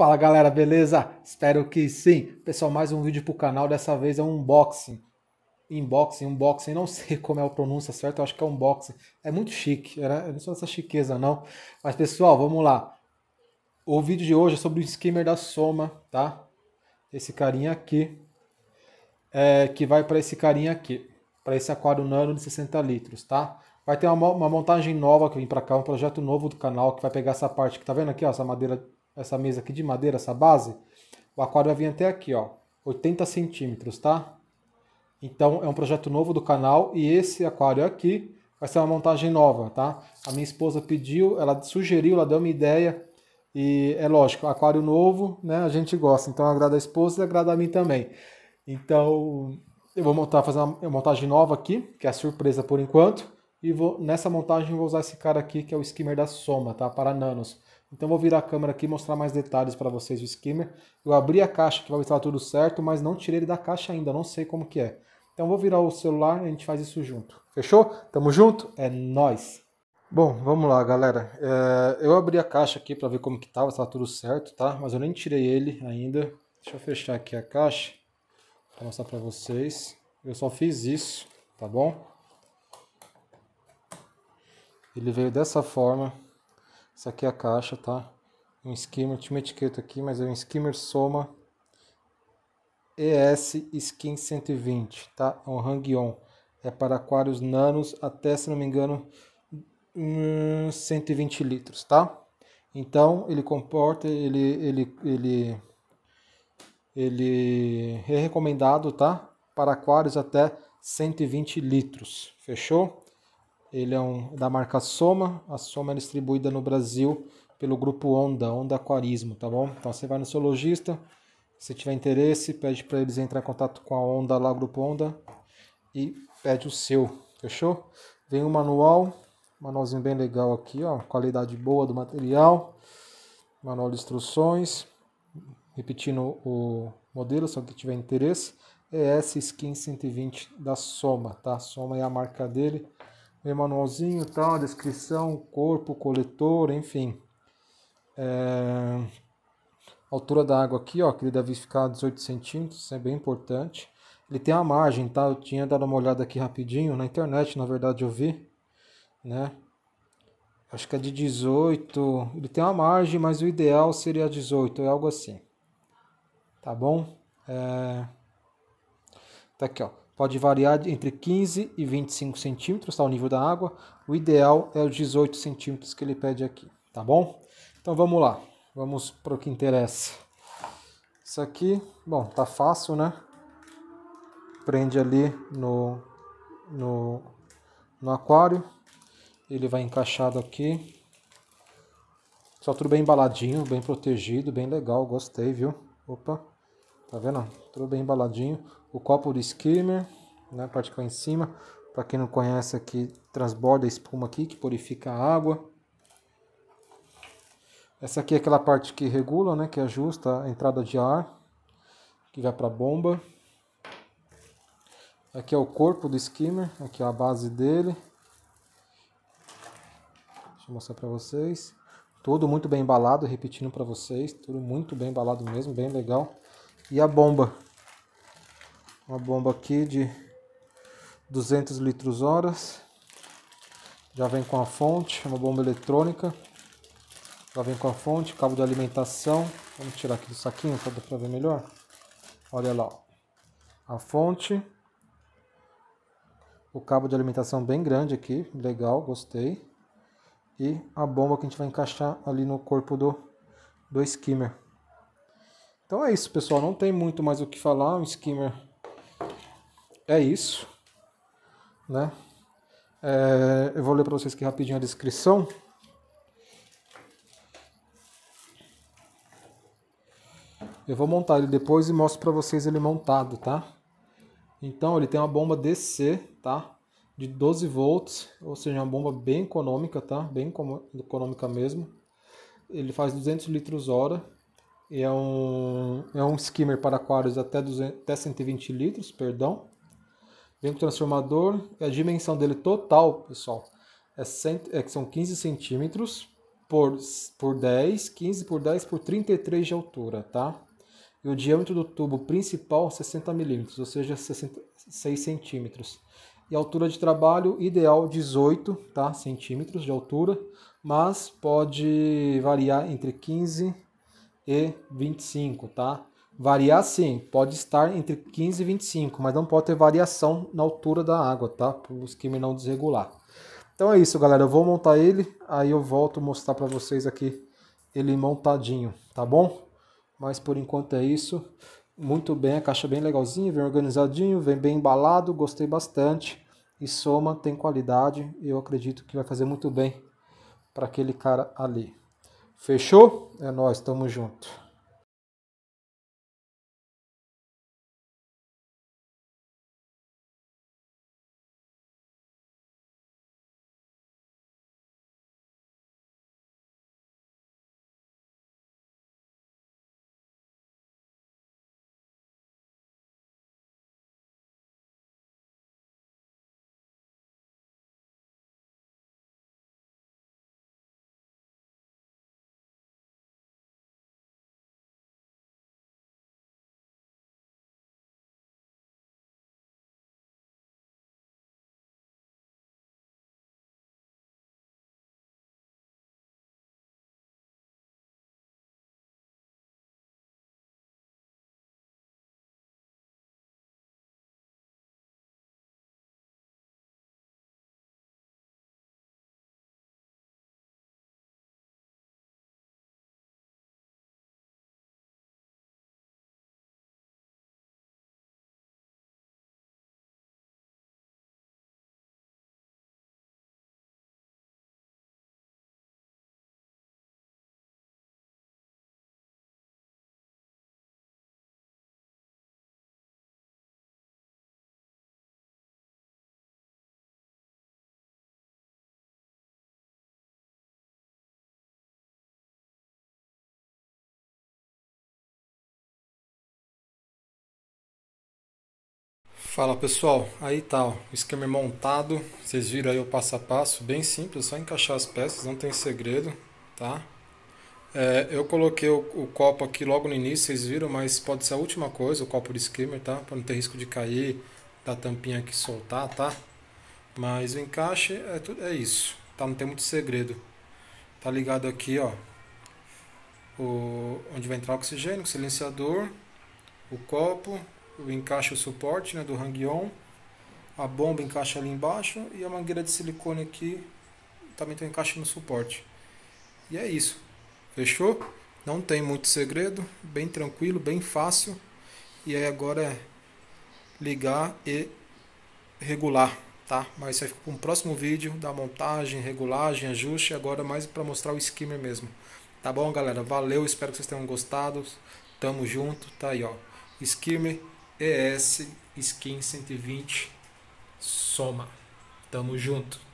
Fala galera, beleza? Espero que sim. Pessoal, mais um vídeo pro canal, dessa vez é um unboxing. Unboxing, unboxing, não sei como é a pronúncia certa, acho que é unboxing. É muito chique, né? Eu não sou essa chiqueza não. Mas pessoal, vamos lá. O vídeo de hoje é sobre o skimmer da Soma, tá? Esse carinha aqui. É, que vai para esse carinha aqui. Para esse aquário nano de 60 litros, tá? Vai ter uma, uma montagem nova que vem para cá, um projeto novo do canal que vai pegar essa parte que tá vendo aqui, ó, essa madeira essa mesa aqui de madeira, essa base, o aquário vai vir até aqui, ó, 80 centímetros, tá? Então é um projeto novo do canal e esse aquário aqui vai ser uma montagem nova, tá? A minha esposa pediu, ela sugeriu, ela deu uma ideia e é lógico, aquário novo, né? A gente gosta, então agrada a esposa e agrada a mim também. Então eu vou montar, fazer uma montagem nova aqui, que é a surpresa por enquanto. E vou, nessa montagem vou usar esse cara aqui, que é o skimmer da Soma, tá? Para nanos. Então vou virar a câmera aqui e mostrar mais detalhes para vocês do skimmer. Eu abri a caixa que vai estar tudo certo, mas não tirei ele da caixa ainda, não sei como que é. Então vou virar o celular e a gente faz isso junto. Fechou? Tamo junto? É nós. Bom, vamos lá, galera. É, eu abri a caixa aqui para ver como que tava, tá tudo certo, tá? Mas eu nem tirei ele ainda. Deixa eu fechar aqui a caixa para mostrar para vocês. Eu só fiz isso, tá bom? Ele veio dessa forma. Isso aqui é a caixa, tá? Um skimmer, tinha uma etiqueta aqui, mas é um skimmer Soma ES Skin 120, tá? É um hang-on. É para aquários nanos até, se não me engano, 120 hum, litros, tá? Então, ele comporta, ele, ele, ele, ele é recomendado, tá? Para aquários até 120 litros, fechou? Ele é um da marca Soma. A Soma é distribuída no Brasil pelo grupo Onda, Onda Aquarismo, tá bom? Então você vai no seu lojista, se tiver interesse, pede para eles entrar em contato com a Onda lá, grupo Onda, e pede o seu, fechou? Vem o um manual, manualzinho bem legal aqui, ó, qualidade boa do material, manual de instruções, repetindo o modelo, só que tiver interesse, é s Skin 120 da Soma, tá? Soma é a marca dele meu manualzinho, tal, descrição, corpo, coletor, enfim. É... Altura da água aqui, ó, que ele deve ficar 18 centímetros, isso é bem importante. Ele tem a margem, tá? Eu tinha dado uma olhada aqui rapidinho, na internet, na verdade, eu vi, né? Acho que é de 18, ele tem uma margem, mas o ideal seria 18, é algo assim. Tá bom? É... Tá aqui, ó pode variar entre 15 e 25 centímetros, tá? O nível da água. O ideal é os 18 centímetros que ele pede aqui, tá bom? Então vamos lá, vamos para o que interessa. Isso aqui, bom, tá fácil, né? Prende ali no, no, no aquário. Ele vai encaixado aqui. Só tudo bem embaladinho, bem protegido, bem legal, gostei, viu? Opa, tá vendo? Tudo bem embaladinho o copo do skimmer, né, parte vai em cima. Para quem não conhece aqui, transborda a espuma aqui que purifica a água. Essa aqui é aquela parte que regula, né, que ajusta a entrada de ar, que vai para a bomba. Aqui é o corpo do skimmer, aqui é a base dele. Deixa eu mostrar para vocês. Tudo muito bem embalado, repetindo para vocês, tudo muito bem embalado mesmo, bem legal. E a bomba, uma bomba aqui de 200 litros horas. Já vem com a fonte, é uma bomba eletrônica. Já vem com a fonte, cabo de alimentação. Vamos tirar aqui do saquinho para ver melhor. Olha lá, a fonte. O cabo de alimentação bem grande aqui, legal, gostei. E a bomba que a gente vai encaixar ali no corpo do, do skimmer. Então é isso, pessoal. Não tem muito mais o que falar. Um skimmer é isso, né? É, eu vou ler para vocês aqui rapidinho a descrição. Eu vou montar ele depois e mostro para vocês ele montado, tá? Então ele tem uma bomba DC, tá? De 12 volts, ou seja, é uma bomba bem econômica, tá? Bem econômica mesmo. Ele faz 200 litros hora e é um, é um skimmer para aquários até, 200, até 120 litros, perdão. Vem com o transformador e a dimensão dele total, pessoal, é, cento, é que são 15 centímetros por, por 10, 15 por 10 por 33 de altura, tá? E o diâmetro do tubo principal 60 milímetros, ou seja, 60, 6 centímetros. E a altura de trabalho ideal 18 tá? centímetros de altura, mas pode variar entre 15 e 25, tá? Variar sim, pode estar entre 15 e 25, mas não pode ter variação na altura da água, tá? Para o esquema não desregular. Então é isso, galera. Eu vou montar ele, aí eu volto mostrar para vocês aqui ele montadinho, tá bom? Mas por enquanto é isso. Muito bem, a caixa é bem legalzinha, vem organizadinho, vem bem embalado, gostei bastante. E soma, tem qualidade, eu acredito que vai fazer muito bem para aquele cara ali. Fechou? É nós, tamo junto. Fala pessoal, aí tá ó, o esquema é montado, vocês viram aí o passo a passo, bem simples, só encaixar as peças, não tem segredo, tá? É, eu coloquei o, o, copo aqui logo no início, vocês viram, mas pode ser a última coisa, o copo de skimmer, tá? Para não ter risco de cair, da tampinha aqui soltar, tá? Mas o encaixe é, tudo, é isso, tá? Não tem muito segredo. Tá ligado aqui, ó, o, onde vai entrar o oxigênio, o silenciador, o copo, encaixa o suporte né, do hang-on, a bomba encaixa ali embaixo e a mangueira de silicone aqui também tem tá um encaixe no suporte. E é isso. Fechou? Não tem muito segredo, bem tranquilo, bem fácil. E aí agora é ligar e regular, tá? Mas isso aí fica para um próximo vídeo da montagem, regulagem, ajuste, agora mais para mostrar o skimmer mesmo. Tá bom, galera? Valeu, espero que vocês tenham gostado. Tamo junto, tá aí, ó. Skimmer ES Skin 120 Soma. Tamo junto.